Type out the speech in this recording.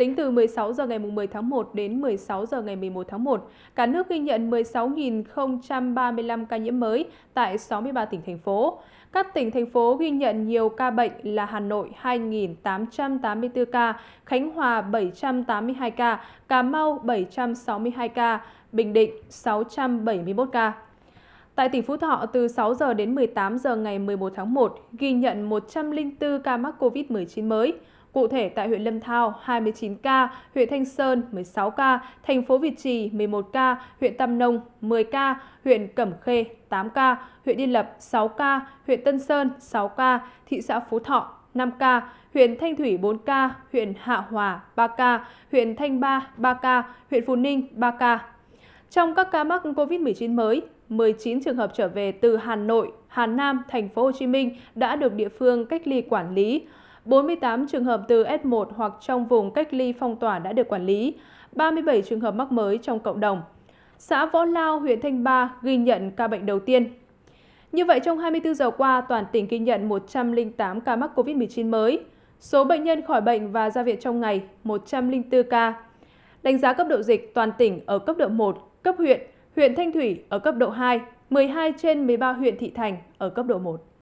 Tính từ 16 giờ ngày 10 tháng 1 đến 16 giờ ngày 11 tháng 1, cả nước ghi nhận 16.035 ca nhiễm mới tại 63 tỉnh thành phố. Các tỉnh thành phố ghi nhận nhiều ca bệnh là Hà Nội 2.884 ca, Khánh Hòa 782 ca, Cà Mau 762 ca, Bình Định 671 ca. Tại tỉnh Phú Thọ, từ 6 giờ đến 18 giờ ngày 11 tháng 1, ghi nhận 104 ca mắc COVID-19 mới. Cụ thể tại huyện Lâm Thao 29 ca, huyện Thanh Sơn 16 ca, thành phố Việt Trì 11 ca, huyện Tam Nông 10 ca, huyện Cẩm Khê 8 ca, huyện Yên Lập 6 ca, huyện Tân Sơn 6 ca, thị xã Phú Thọ 5 ca, huyện Thanh Thủy 4 ca, huyện Hạ Hòa 3 ca, huyện Thanh Ba 3 ca, huyện Phú Ninh 3 ca. Trong các ca mắc COVID-19 mới, 19 trường hợp trở về từ Hà Nội, Hà Nam, thành phố Hồ Chí Minh đã được địa phương cách ly quản lý. 48 trường hợp từ F1 hoặc trong vùng cách ly phong tỏa đã được quản lý, 37 trường hợp mắc mới trong cộng đồng. Xã Võ Lao, huyện Thanh Ba ghi nhận ca bệnh đầu tiên. Như vậy, trong 24 giờ qua, toàn tỉnh ghi nhận 108 ca mắc COVID-19 mới. Số bệnh nhân khỏi bệnh và ra viện trong ngày 104 ca. Đánh giá cấp độ dịch toàn tỉnh ở cấp độ 1, cấp huyện, huyện Thanh Thủy ở cấp độ 2, 12 trên 13 huyện thị thành ở cấp độ 1.